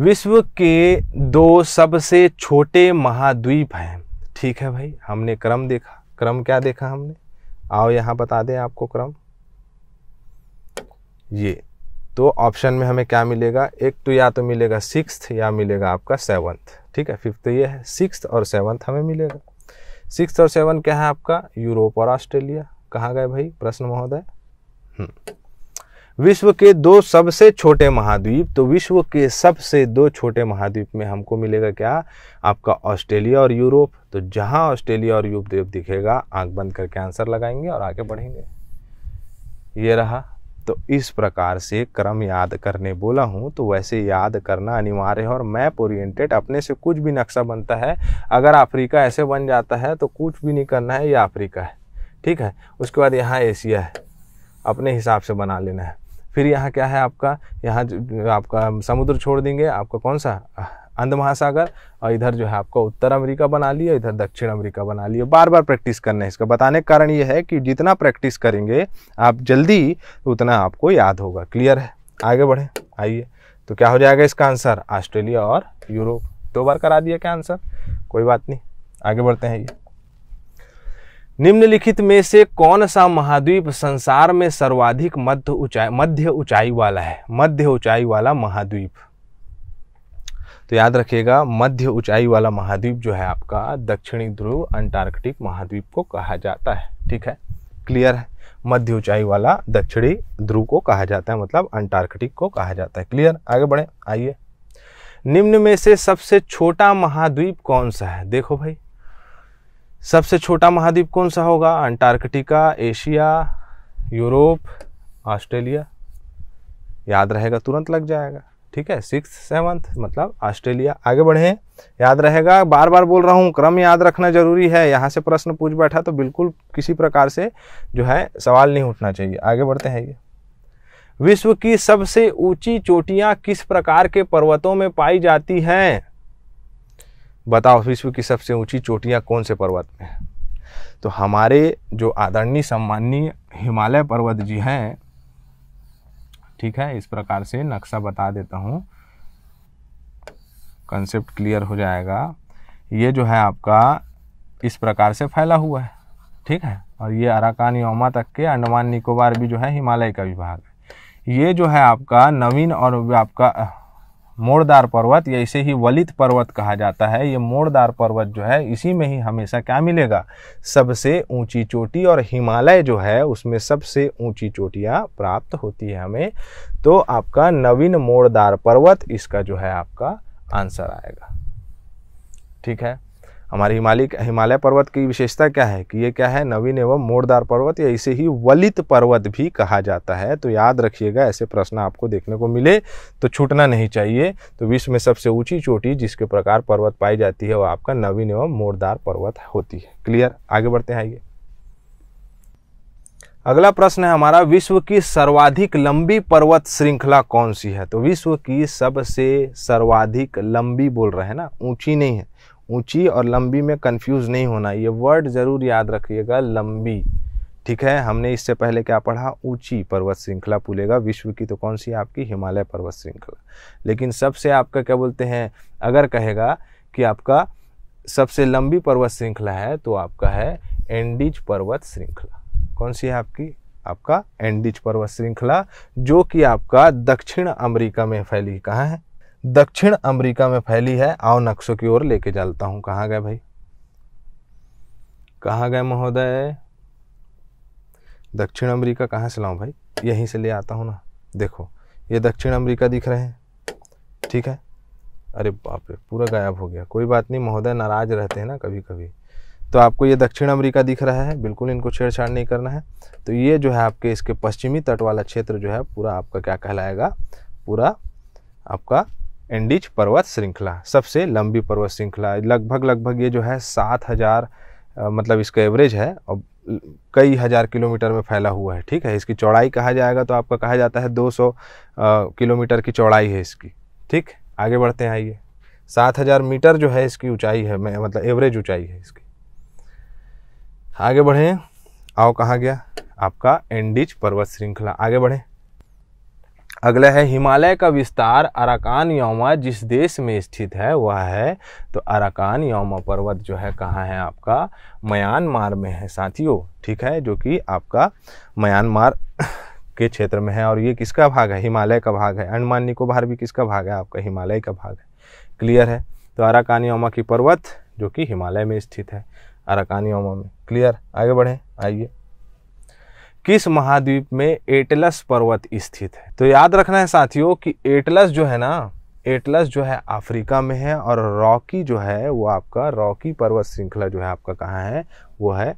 विश्व के दो सबसे छोटे महाद्वीप हैं ठीक है भाई हमने क्रम देखा क्रम क्या देखा हमने आओ यहाँ बता दें आपको क्रम ये तो ऑप्शन में हमें क्या मिलेगा एक तो या तो मिलेगा सिक्स या मिलेगा आपका सेवन्थ ठीक है फिफ्थ तो ये है सिक्स और सेवन्थ हमें मिलेगा सिक्स और सेवन क्या है आपका यूरोप और ऑस्ट्रेलिया कहाँ गए भाई प्रश्न महोदय हम्म, विश्व के दो सबसे छोटे महाद्वीप तो विश्व के सबसे दो छोटे महाद्वीप में हमको मिलेगा क्या आपका ऑस्ट्रेलिया और यूरोप तो जहां ऑस्ट्रेलिया और यूरोप दिखेगा आंख बंद करके आंसर लगाएंगे और आगे बढ़ेंगे ये रहा तो इस प्रकार से क्रम याद करने बोला हूँ तो वैसे याद करना अनिवार्य है और मैप ओरिएंटेड अपने से कुछ भी नक्शा बनता है अगर अफ्रीका ऐसे बन जाता है तो कुछ भी नहीं करना है ये अफ्रीका है ठीक है उसके बाद यहाँ एशिया है अपने हिसाब से बना लेना है फिर यहाँ क्या है आपका यहाँ आपका समुद्र छोड़ देंगे आपका कौन सा अंध महासागर और इधर जो है आपका उत्तर अमेरिका बना लिया इधर दक्षिण अमेरिका बना लिया बार बार प्रैक्टिस करना है इसका बताने का कारण ये है कि जितना प्रैक्टिस करेंगे आप जल्दी उतना आपको याद होगा क्लियर है आगे बढ़े आइए तो क्या हो जाएगा इसका आंसर ऑस्ट्रेलिया और यूरोप दो बार करा दिया क्या आंसर कोई बात नहीं आगे बढ़ते हैं ये निम्नलिखित में से कौन सा महाद्वीप संसार में सर्वाधिक मध्य ऊंचाई मध्य ऊंचाई वाला है मध्य ऊंचाई वाला महाद्वीप तो याद रखिएगा मध्य ऊंचाई वाला महाद्वीप जो है आपका दक्षिणी ध्रुव अंटार्कटिक महाद्वीप को कहा जाता है ठीक है क्लियर है मध्य ऊंचाई वाला दक्षिणी ध्रुव को कहा जाता है मतलब अंटार्कटिक को कहा जाता है क्लियर आगे बढ़े आइए निम्न में से सबसे छोटा महाद्वीप कौन सा है देखो भाई सबसे छोटा महाद्वीप कौन सा होगा अंटार्कटिका एशिया यूरोप ऑस्ट्रेलिया याद रहेगा तुरंत लग जाएगा ठीक है सिक्स सेवन्थ मतलब ऑस्ट्रेलिया आगे बढ़े याद रहेगा बार बार बोल रहा हूँ क्रम याद रखना जरूरी है यहाँ से प्रश्न पूछ बैठा तो बिल्कुल किसी प्रकार से जो है सवाल नहीं उठना चाहिए आगे बढ़ते हैं ये विश्व की सबसे ऊंची चोटियाँ किस प्रकार के पर्वतों में पाई जाती हैं बताओ विश्व की सबसे ऊंची चोटियां कौन से पर्वत में है तो हमारे जो आदरणीय सम्माननीय हिमालय पर्वत जी हैं ठीक है इस प्रकार से नक्शा बता देता हूँ कंसेप्ट क्लियर हो जाएगा ये जो है आपका इस प्रकार से फैला हुआ है ठीक है और ये अराकान योमा तक के अंडमान निकोबार भी जो है हिमालय का विभाग है ये जो है आपका नवीन और आपका मोड़दार पर्वत या इसे ही वलित पर्वत कहा जाता है ये मोड़दार पर्वत जो है इसी में ही हमेशा क्या मिलेगा सबसे ऊंची चोटी और हिमालय जो है उसमें सबसे ऊंची चोटियाँ प्राप्त होती है हमें तो आपका नवीन मोड़दार पर्वत इसका जो है आपका आंसर आएगा ठीक है हमारे हिमालय हिमालय पर्वत की विशेषता क्या है कि ये क्या है नवीन एवं मोड़दार पर्वत या इसे ही वलित पर्वत भी कहा जाता है तो याद रखिएगा ऐसे प्रश्न आपको देखने को मिले तो छूटना नहीं चाहिए तो विश्व में सबसे ऊंची चोटी जिसके प्रकार पर्वत पाई जाती है वो आपका नवीन एवं मोड़दार पर्वत होती है क्लियर आगे बढ़ते हैं आइए अगला प्रश्न है हमारा विश्व की सर्वाधिक लंबी पर्वत श्रृंखला कौन सी है तो विश्व की सबसे सर्वाधिक लंबी बोल रहे हैं ना ऊंची नहीं है ऊंची और लंबी में कंफ्यूज नहीं होना ये वर्ड ज़रूर याद रखिएगा लंबी ठीक है हमने इससे पहले क्या पढ़ा ऊंची पर्वत श्रृंखला पुलेगा विश्व की तो कौन सी आपकी हिमालय पर्वत श्रृंखला लेकिन सबसे आपका क्या बोलते हैं अगर कहेगा कि आपका सबसे लंबी पर्वत श्रृंखला है तो आपका है एंडीज पर्वत श्रृंखला कौन सी है आपकी आपका एंडीज पर्वत श्रृंखला जो कि आपका दक्षिण अमेरिका में फैली कहाँ है दक्षिण अमेरिका में फैली है आओ नक्शों की ओर लेके चलता हूँ कहाँ गए भाई कहाँ गए महोदय दक्षिण अमेरिका कहाँ से लाऊं भाई यहीं से ले आता हूँ ना देखो ये दक्षिण अमेरिका दिख रहे हैं ठीक है अरे बाप रे पूरा गायब हो गया कोई बात नहीं महोदय नाराज रहते हैं ना कभी कभी तो आपको ये दक्षिण अमेरिका दिख रहा है बिल्कुल इनको छेड़छाड़ नहीं करना है तो ये जो है आपके इसके पश्चिमी तट वाला क्षेत्र जो है पूरा आपका क्या कहलाएगा पूरा आपका एंडीज पर्वत श्रृंखला सबसे लंबी पर्वत श्रृंखला लगभग लगभग ये जो है सात हज़ार मतलब इसका एवरेज है और कई हज़ार किलोमीटर में फैला हुआ है ठीक है इसकी चौड़ाई कहा जाएगा तो आपका कहा जाता है 200 किलोमीटर की चौड़ाई है इसकी ठीक आगे बढ़ते हैं आइए सात हज़ार मीटर जो है इसकी ऊंचाई है मैं मतलब एवरेज ऊंचाई है इसकी आगे बढ़ें आओ कहाँ गया आपका एंडिज पर्वत श्रृंखला आगे बढ़ें अगला है हिमालय का विस्तार अराकान योमा जिस देश में स्थित है वह है तो अराकान योमा पर्वत जो है कहाँ है आपका म्यांमार में है साथियों ठीक है जो कि आपका म्यांमार के क्षेत्र में है और ये किसका भाग है हिमालय का भाग है अंडमान निकोबार भी किसका भाग है आपका हिमालय का भाग है क्लियर है तो अराकान योमा की पर्वत जो कि हिमालय में स्थित है अराकान योमा में क्लियर आगे बढ़ें आइए किस महाद्वीप में एटलस पर्वत स्थित है तो याद रखना है साथियों कि एटलस जो है ना एटलस जो है अफ्रीका में है और रॉकी जो है वो आपका रॉकी पर्वत श्रृंखला जो है आपका कहाँ है वो है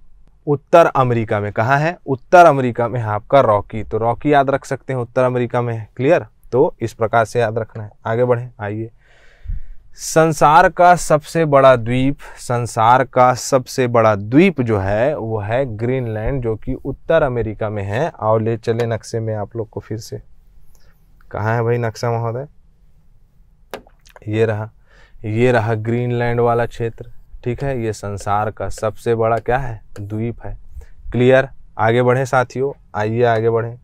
उत्तर अमेरिका में कहाँ है उत्तर अमेरिका में है आपका रॉकी तो रॉकी याद रख सकते हैं उत्तर अमेरिका में है क्लियर तो इस प्रकार से याद रखना है आगे बढ़े आइए संसार का सबसे बड़ा द्वीप संसार का सबसे बड़ा द्वीप जो है वो है ग्रीनलैंड जो कि उत्तर अमेरिका में है आओ ले चले नक्शे में आप लोग को फिर से कहाँ है भाई नक्शा महोदय ये रहा ये रहा ग्रीनलैंड वाला क्षेत्र ठीक है ये संसार का सबसे बड़ा क्या है द्वीप है क्लियर आगे बढ़े साथियों आइए आगे बढ़े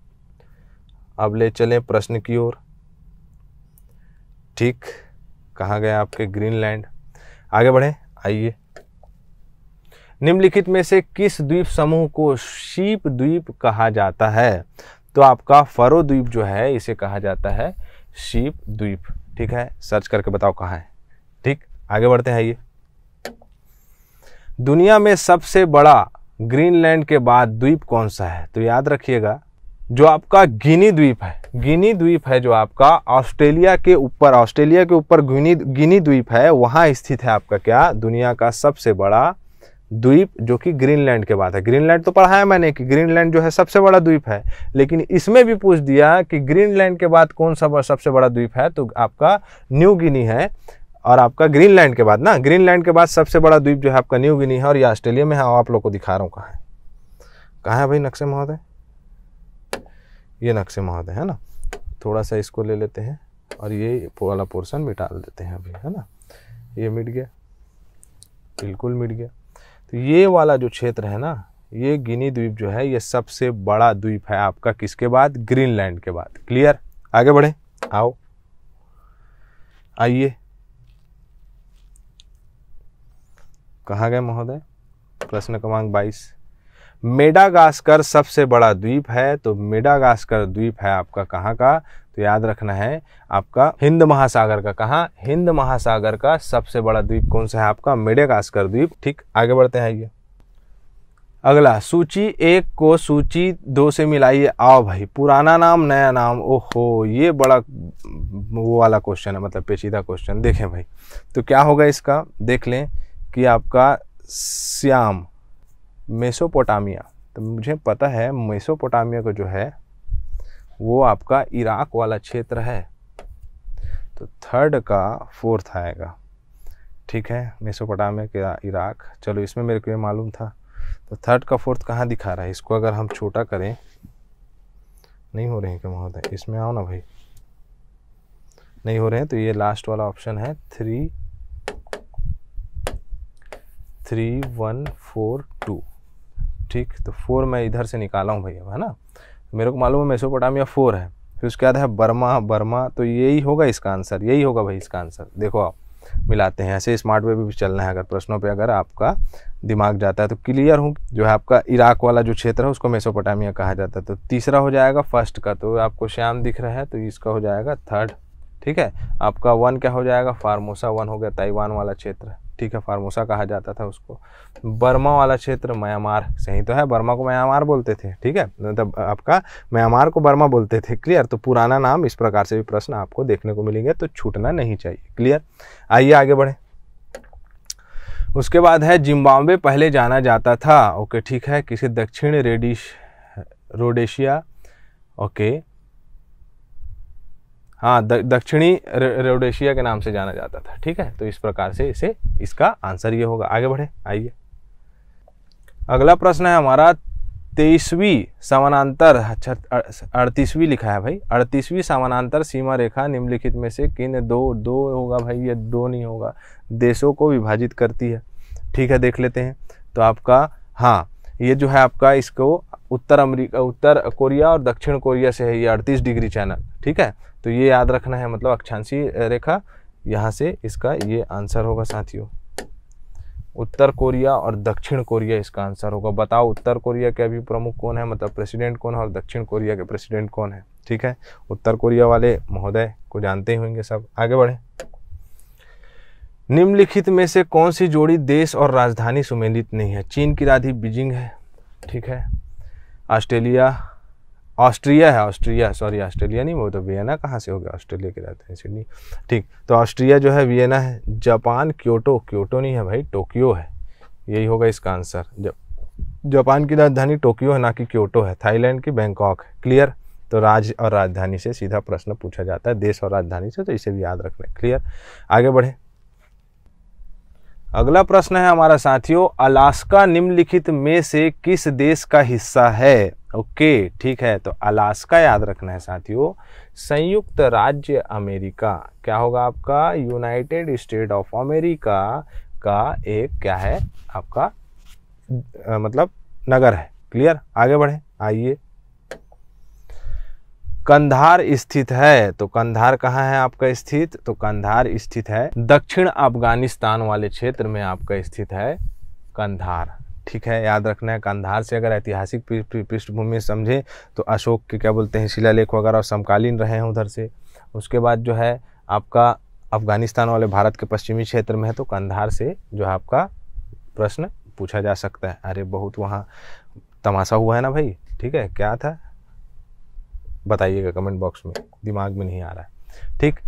अब ले चले प्रश्न की ओर ठीक कहाँ गए आपके ग्रीनलैंड आगे बढ़े आइए निम्नलिखित में से किस द्वीप समूह को शीप द्वीप कहा जाता है तो आपका फरो द्वीप जो है इसे कहा जाता है शीप द्वीप ठीक है सर्च करके बताओ कहाँ है ठीक आगे बढ़ते हैं ये दुनिया में सबसे बड़ा ग्रीनलैंड के बाद द्वीप कौन सा है तो याद रखिएगा जो आपका गिनी द्वीप है गिनी द्वीप है जो आपका ऑस्ट्रेलिया के ऊपर ऑस्ट्रेलिया के ऊपर गिनी गिनी द्वीप है वहाँ स्थित है आपका क्या दुनिया का सबसे बड़ा द्वीप जो कि ग्रीनलैंड के बाद है ग्रीनलैंड तो पढ़ाया मैंने कि ग्रीनलैंड जो है सबसे बड़ा द्वीप है लेकिन इसमें भी पूछ दिया कि ग्रीनलैंड के बाद कौन सा सबसे बड़ा द्वीप है तो आपका न्यू गिनी है और आपका ग्रीनलैंड के बाद ना ग्रीनलैंड के बाद सबसे बड़ा द्वीप जो है आपका न्यू गिनी है और ये ऑस्ट्रेलिया में है आप लोग को दिखा रहा हूँ कहाँ है कहाँ है भाई नक्शे महोदय ये नक्शे महोदय है ना थोड़ा सा इसको ले लेते हैं और ये वाला पोर्सन मिटा देते हैं अभी है ना ये मिट गया बिल्कुल मिट गया तो ये वाला जो क्षेत्र है ना ये गिनी द्वीप जो है ये सबसे बड़ा द्वीप है आपका किसके बाद ग्रीनलैंड के बाद क्लियर आगे बढ़े आओ आइए कहाँ गए महोदय प्रश्न क्रमांक बाईस मेडागास्कर सबसे बड़ा द्वीप है तो मेडागास्कर द्वीप है आपका कहाँ का तो याद रखना है आपका हिंद महासागर का कहाँ हिंद महासागर का सबसे बड़ा द्वीप कौन सा है आपका मेडागास्कर द्वीप ठीक आगे बढ़ते हैं ये अगला सूची एक को सूची दो से मिलाइए आओ भाई पुराना नाम नया नाम ओहो ये बड़ा वो वाला क्वेश्चन है मतलब पेचीदा क्वेश्चन देखें भाई तो क्या होगा इसका देख लें कि आपका श्याम मेसोपोटामिया तो मुझे पता है मेसोपोटामिया को जो है वो आपका इराक वाला क्षेत्र है तो थर्ड का फोर्थ आएगा ठीक है मेसोपोटामिया के इराक चलो इसमें मेरे को ये मालूम था तो थर्ड का फोर्थ कहाँ दिखा रहा है इसको अगर हम छोटा करें नहीं हो रहे हैं क्या महोदय इसमें आओ ना भाई नहीं हो रहे हैं तो ये लास्ट वाला ऑप्शन है three three one four two ठीक तो फोर मैं इधर से निकाला हूँ भैया है ना तो मेरे को मालूम है मेसोपोटामिया फोर है फिर उसके बाद है बर्मा बर्मा तो यही होगा इसका आंसर यही होगा भाई इसका आंसर देखो आप मिलाते हैं ऐसे स्मार्ट वे भी चलना है अगर प्रश्नों पे अगर आपका दिमाग जाता है तो क्लियर हूँ जो है आपका इराक वाला जो क्षेत्र है उसको मेसोपोटामिया कहा जाता है तो तीसरा हो जाएगा फर्स्ट का तो आपको श्याम दिख रहा है तो इसका हो जाएगा थर्ड ठीक है आपका वन क्या हो जाएगा फार्मोसा वन हो गया ताइवान वाला क्षेत्र ठीक है फार्मोसा कहा जाता था उसको बर्मा वाला क्षेत्र म्यांमार सही तो है बर्मा को म्यांमार बोलते थे ठीक है मतलब आपका म्यांमार को बर्मा बोलते थे क्लियर तो पुराना नाम इस प्रकार से भी प्रश्न आपको देखने को मिलेंगे तो छूटना नहीं चाहिए क्लियर आइए आगे बढ़े उसके बाद है जिम्बाब्वे पहले जाना जाता था ओके ठीक है किसी दक्षिण रेडिश रोडेशिया ओके हाँ दक्षिणी रोडेशिया के नाम से जाना जाता था ठीक है तो इस प्रकार से इसे इसका आंसर ये होगा आगे बढ़े आइए अगला प्रश्न है हमारा तेईसवीं समानांतर अच्छा, अड़तीसवीं लिखा है भाई अड़तीसवीं समानांतर सीमा रेखा निम्नलिखित में से किन दो दो होगा भाई ये दो नहीं होगा देशों को विभाजित करती है ठीक है देख लेते हैं तो आपका हाँ ये जो है आपका इसको उत्तर अमेरिका उत्तर कोरिया और दक्षिण कोरिया से है ये अड़तीस डिग्री चैनल ठीक है तो ये याद रखना है मतलब अक्षांशी रेखा यहाँ से इसका ये आंसर होगा साथियों उत्तर कोरिया और दक्षिण कोरिया इसका आंसर होगा बताओ उत्तर कोरिया के अभी प्रमुख कौन है मतलब प्रेसिडेंट कौन है और दक्षिण कोरिया के प्रेसिडेंट कौन है ठीक है उत्तर कोरिया वाले महोदय को जानते ही होंगे सब आगे बढ़े निम्नलिखित में से कौन सी जोड़ी देश और राजधानी सुमेलित नहीं है चीन की राधी बीजिंग है ठीक है ऑस्ट्रेलिया ऑस्ट्रिया है ऑस्ट्रिया सॉरी ऑस्ट्रेलिया नहीं वो तो वियना कहाँ से हो गया ऑस्ट्रेलिया के जाते हैं सिडनी ठीक तो ऑस्ट्रिया जो है वियना है जापान क्योटो क्योटो नहीं है भाई टोक्यो है यही होगा इसका आंसर जब जापान की राजधानी टोक्यो है ना कि क्योटो है थाईलैंड की बैंकॉक है क्लियर तो राज्य और राजधानी से सीधा प्रश्न पूछा जाता है देश और राजधानी से तो इसे भी याद रखना क्लियर आगे बढ़े अगला प्रश्न है हमारा साथियों अलास्का निम्नलिखित में से किस देश का हिस्सा है ओके ठीक है तो अलास्का याद रखना है साथियों संयुक्त राज्य अमेरिका क्या होगा आपका यूनाइटेड स्टेट ऑफ अमेरिका का एक क्या है आपका आ, मतलब नगर है क्लियर आगे बढ़े आइए कंधार स्थित है तो कंधार कहाँ है आपका स्थित तो कंधार स्थित है दक्षिण अफगानिस्तान वाले क्षेत्र में आपका स्थित है कंधार ठीक है याद रखना है कंधार से अगर ऐतिहासिक पृष्ठभूमि समझे तो अशोक के क्या बोलते हैं शिलालेख वगैरह समकालीन रहे हैं उधर से उसके बाद जो है आपका अफगानिस्तान वाले भारत के पश्चिमी क्षेत्र में है तो कंधार से जो है आपका प्रश्न पूछा जा सकता है अरे बहुत वहाँ तमाशा हुआ है ना भाई ठीक है क्या था बताइएगा कमेंट बॉक्स में दिमाग में नहीं आ रहा है ठीक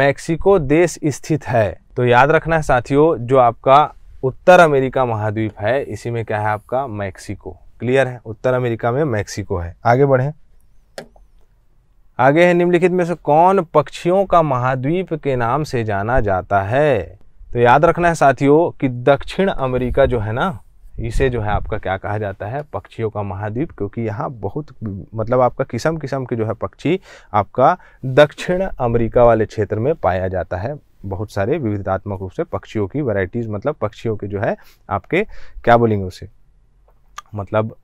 मैक्सिको देश स्थित है तो याद रखना है साथियों जो आपका उत्तर अमेरिका महाद्वीप है इसी में क्या है आपका मैक्सिको क्लियर है उत्तर अमेरिका में मैक्सिको है आगे बढ़े आगे है निम्नलिखित में से कौन पक्षियों का महाद्वीप के नाम से जाना जाता है तो याद रखना है साथियों कि दक्षिण अमेरिका जो है ना इसे जो है आपका क्या कहा जाता है पक्षियों का महाद्वीप क्योंकि यहाँ बहुत मतलब आपका किस्म किस्म के जो है पक्षी आपका दक्षिण अमेरिका वाले क्षेत्र में पाया जाता है बहुत सारे विविधात्मक रूप से पक्षियों की वैरायटीज़ मतलब पक्षियों के जो है आपके क्या बोलेंगे उसे मतलब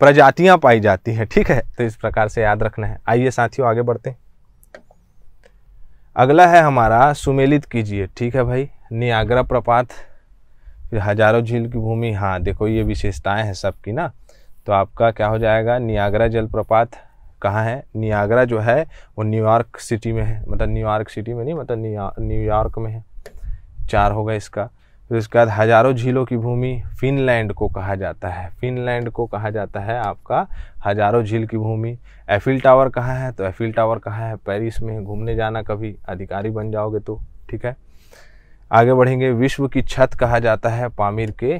प्रजातियाँ पाई जाती हैं ठीक है तो इस प्रकार से याद रखना है आइए साथियों आगे बढ़ते हैं अगला है हमारा सुमेलित कीजिए ठीक है भाई नियाग्रा प्रपात फिर हजारों झील की भूमि हाँ देखो ये विशेषताएं हैं सबकी ना तो आपका क्या हो जाएगा नियाग्रा जलप्रपात कहाँ है नियाग्रा जो है वो न्यूयॉर्क सिटी में है मतलब न्यूयॉर्क सिटी में नहीं मतलब न्यूयॉर्क में है चार होगा इसका फिर तो उसके बाद हजारों झीलों की भूमि फिनलैंड को कहा जाता है फिनलैंड को कहा जाता है आपका हजारों झील की भूमि एफिल टावर कहाँ है तो एफिल टावर कहाँ है पेरिस में घूमने जाना कभी अधिकारी बन जाओगे तो ठीक है आगे बढ़ेंगे विश्व की छत कहा जाता है पामीर के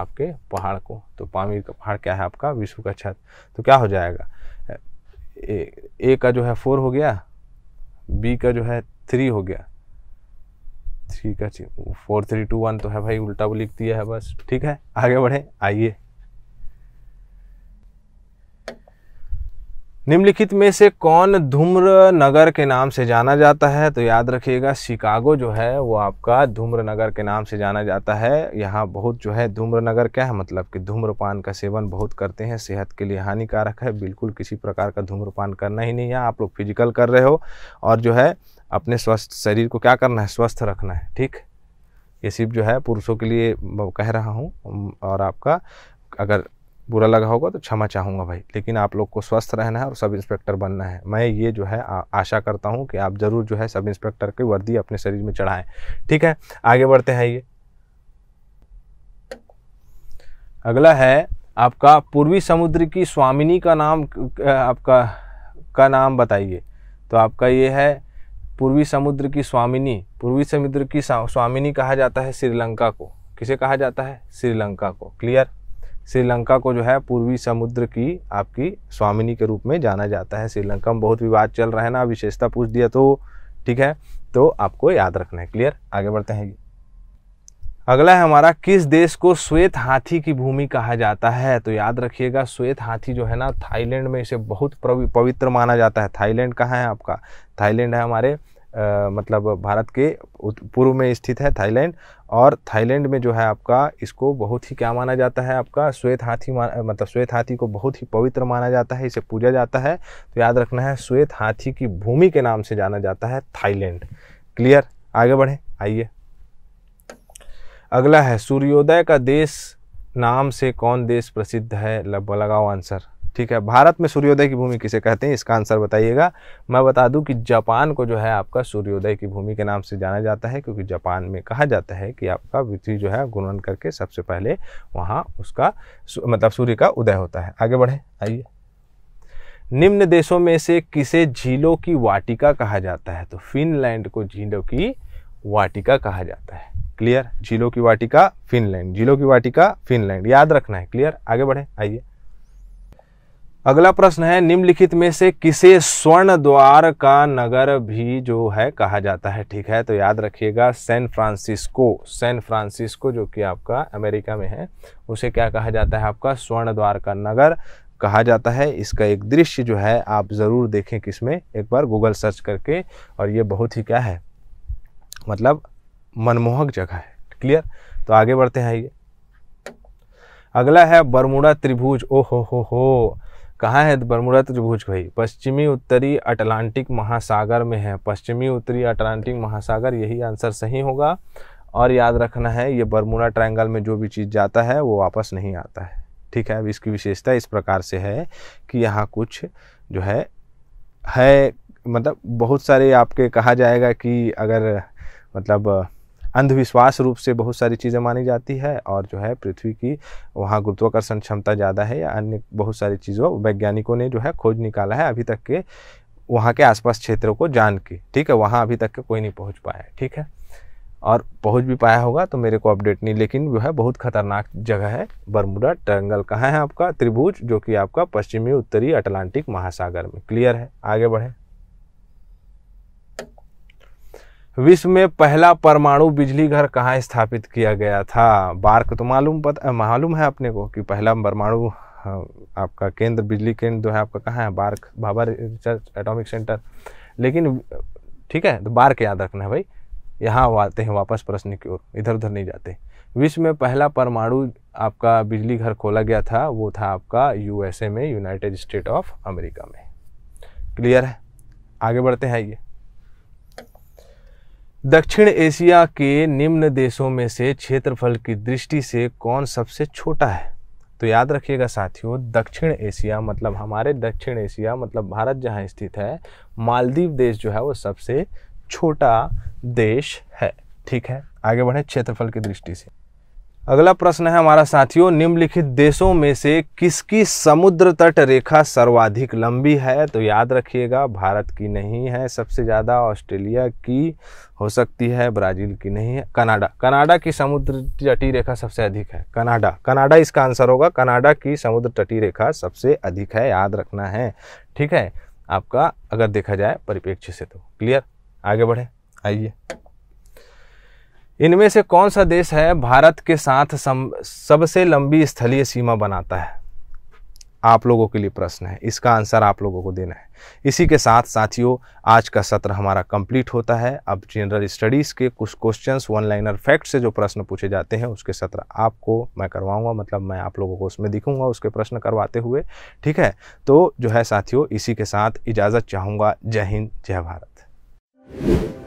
आपके पहाड़ को तो पामीर का पहाड़ क्या है आपका विश्व का छत तो क्या हो जाएगा ए, ए का जो है फोर हो गया बी का जो है थ्री हो गया थ्री का फोर थ्री टू वन तो है भाई उल्टा वो लिख दिया है बस ठीक है आगे बढ़े आइए निम्नलिखित में से कौन धूम्र नगर के नाम से जाना जाता है तो याद रखिएगा शिकागो जो है वो आपका धूम्र नगर के नाम से जाना जाता है यहाँ बहुत जो है धूम्र नगर क्या है मतलब कि धूम्रपान का सेवन बहुत करते हैं सेहत के लिए हानिकारक है बिल्कुल किसी प्रकार का धूम्रपान करना ही नहीं है आप लोग फिजिकल कर रहे हो और जो है अपने स्वस्थ शरीर को क्या करना है स्वस्थ रखना है ठीक ये सिर्फ जो है पुरुषों के लिए कह रहा हूँ और आपका अगर बुरा लगा होगा तो क्षमा चाहूँगा भाई लेकिन आप लोग को स्वस्थ रहना है और सब इंस्पेक्टर बनना है मैं ये जो है आ, आशा करता हूँ कि आप ज़रूर जो है सब इंस्पेक्टर की वर्दी अपने शरीर में चढ़ाएं ठीक है आगे बढ़ते हैं ये अगला है आपका पूर्वी समुद्र की स्वामिनी का नाम आपका का नाम बताइए तो आपका ये है पूर्वी समुद्र की स्वामिनी पूर्वी समुद्र की स्वामिनी कहा जाता है श्रीलंका को किसे कहा जाता है श्रीलंका को क्लियर श्रीलंका को जो है पूर्वी समुद्र की आपकी स्वामिनी के रूप में जाना जाता है श्रीलंका में बहुत विवाद चल रहा है ना विशेषता पूछ दिया तो ठीक है तो आपको याद रखना है क्लियर आगे बढ़ते हैं अगला है हमारा किस देश को श्वेत हाथी की भूमि कहा जाता है तो याद रखिएगा श्वेत हाथी जो है ना थाईलैंड में इसे बहुत पवित्र माना जाता है थाईलैंड कहाँ है आपका थाईलैंड है हमारे आ, मतलब भारत के पूर्व में स्थित है थाईलैंड और थाईलैंड में जो है आपका इसको बहुत ही क्या माना जाता है आपका श्वेत हाथी मतलब श्वेत हाथी को बहुत ही पवित्र माना जाता है इसे पूजा जाता है तो याद रखना है श्वेत हाथी की भूमि के नाम से जाना जाता है थाईलैंड क्लियर आगे बढ़ें आइए अगला है सूर्योदय का देश नाम से कौन देश प्रसिद्ध है लगाओ आंसर ठीक है भारत में सूर्योदय की भूमि किसे कहते हैं इसका आंसर बताइएगा मैं बता दूं कि जापान को जो है आपका सूर्योदय की भूमि के नाम से जाना जाता है क्योंकि जापान में कहा जाता है कि आपका पृथ्वी जो है गुणन करके सबसे पहले वहाँ उसका मतलब सूर्य का उदय होता है आगे बढ़े आइए निम्न देशों में से किसे झीलों की वाटिका कहा जाता है तो फिनलैंड को झीलों की वाटिका कहा जाता है क्लियर झीलों की वाटिका फिनलैंड झीलों की वाटिका फिनलैंड याद रखना है क्लियर आगे बढ़े आइए अगला प्रश्न है निम्नलिखित में से किसे स्वर्ण द्वार का नगर भी जो है कहा जाता है ठीक है तो याद रखिएगा सैन फ्रांसिस्को सैन फ्रांसिस्को जो कि आपका अमेरिका में है उसे क्या कहा जाता है आपका स्वर्ण द्वार का नगर कहा जाता है इसका एक दृश्य जो है आप ज़रूर देखें किसमें एक बार गूगल सर्च करके और ये बहुत ही क्या है मतलब मनमोहक जगह है क्लियर तो आगे बढ़ते हैं ये अगला है बरमुडा त्रिभुज ओ हो हो हो कहाँ है बरमुरा त्रिभुज तो भाई पश्चिमी उत्तरी अटलांटिक महासागर में है पश्चिमी उत्तरी अटलांटिक महासागर यही आंसर सही होगा और याद रखना है ये बरमुरा ट्रायंगल में जो भी चीज़ जाता है वो वापस नहीं आता है ठीक है अब इसकी विशेषता इस प्रकार से है कि यहाँ कुछ जो है है मतलब बहुत सारे आपके कहा जाएगा कि अगर मतलब अंधविश्वास रूप से बहुत सारी चीज़ें मानी जाती है और जो है पृथ्वी की वहाँ गुरुत्वाकर्षण क्षमता ज़्यादा है या अन्य बहुत सारी चीज़ों वैज्ञानिकों ने जो है खोज निकाला है अभी तक के वहाँ के आसपास क्षेत्रों को जान के ठीक है वहाँ अभी तक के कोई नहीं पहुँच पाया ठीक है और पहुँच भी पाया होगा तो मेरे को अपडेट नहीं लेकिन जो है बहुत खतरनाक जगह है बरमुडा ट्रंगल कहाँ है आपका त्रिभुज जो कि आपका पश्चिमी उत्तरी अटलांटिक महासागर में क्लियर है आगे बढ़े विश्व में पहला परमाणु बिजली घर कहाँ स्थापित किया गया था बार्क तो मालूम पता मालूम है अपने को कि पहला परमाणु आपका केंद्र बिजली केंद्र जो है आपका कहाँ है BARC Bhabha research atomic centre लेकिन ठीक है तो बार्क याद रखना है भाई यहाँ आते हैं वापस प्रश्न की ओर इधर उधर नहीं जाते विश्व में पहला परमाणु आपका बिजली घर खोला गया था वो था आपका यूएसए में यूनाइटेड स्टेट ऑफ अमेरिका में क्लियर है आगे बढ़ते हैं ये दक्षिण एशिया के निम्न देशों में से क्षेत्रफल की दृष्टि से कौन सबसे छोटा है तो याद रखिएगा साथियों दक्षिण एशिया मतलब हमारे दक्षिण एशिया मतलब भारत जहाँ स्थित है मालदीव देश जो है वो सबसे छोटा देश है ठीक है आगे बढ़े क्षेत्रफल की दृष्टि से अगला प्रश्न है हमारा साथियों निम्नलिखित देशों में से किसकी समुद्र तट रेखा सर्वाधिक लंबी है तो याद रखिएगा भारत की नहीं है सबसे ज़्यादा ऑस्ट्रेलिया की हो सकती है ब्राज़ील की नहीं है कनाडा कनाडा की समुद्र तटी रेखा सबसे अधिक है कनाडा कनाडा इसका आंसर होगा कनाडा की समुद्र तटी रेखा सबसे अधिक है याद रखना है ठीक है आपका अगर देखा जाए परिप्रेक्ष्य से तो क्लियर आगे बढ़े आइए इनमें से कौन सा देश है भारत के साथ सबसे लंबी स्थलीय सीमा बनाता है आप लोगों के लिए प्रश्न है इसका आंसर आप लोगों को देना है इसी के साथ साथियों आज का सत्र हमारा कंप्लीट होता है अब जनरल स्टडीज़ के कुछ क्वेश्चंस वन लाइनर फैक्ट से जो प्रश्न पूछे जाते हैं उसके सत्र आपको मैं करवाऊंगा मतलब मैं आप लोगों को उसमें दिखूंगा उसके प्रश्न करवाते हुए ठीक है तो जो है साथियों इसी के साथ इजाज़त चाहूँगा जय हिंद जय भारत